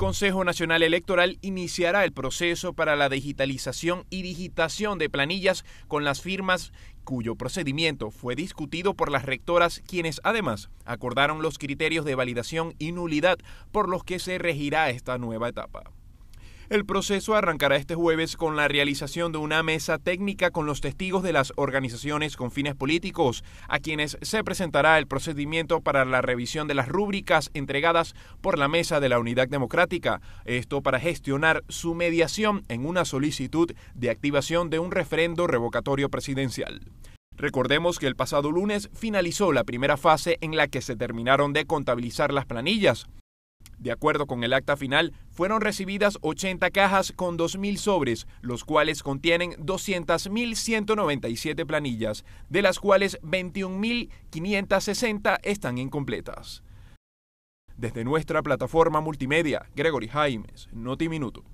Consejo Nacional Electoral iniciará el proceso para la digitalización y digitación de planillas con las firmas cuyo procedimiento fue discutido por las rectoras quienes además acordaron los criterios de validación y nulidad por los que se regirá esta nueva etapa. El proceso arrancará este jueves con la realización de una mesa técnica con los testigos de las organizaciones con fines políticos, a quienes se presentará el procedimiento para la revisión de las rúbricas entregadas por la Mesa de la Unidad Democrática, esto para gestionar su mediación en una solicitud de activación de un referendo revocatorio presidencial. Recordemos que el pasado lunes finalizó la primera fase en la que se terminaron de contabilizar las planillas. De acuerdo con el acta final, fueron recibidas 80 cajas con 2.000 sobres, los cuales contienen 200.197 planillas, de las cuales 21.560 están incompletas. Desde nuestra plataforma multimedia, Gregory Jaimes, Noti Minuto.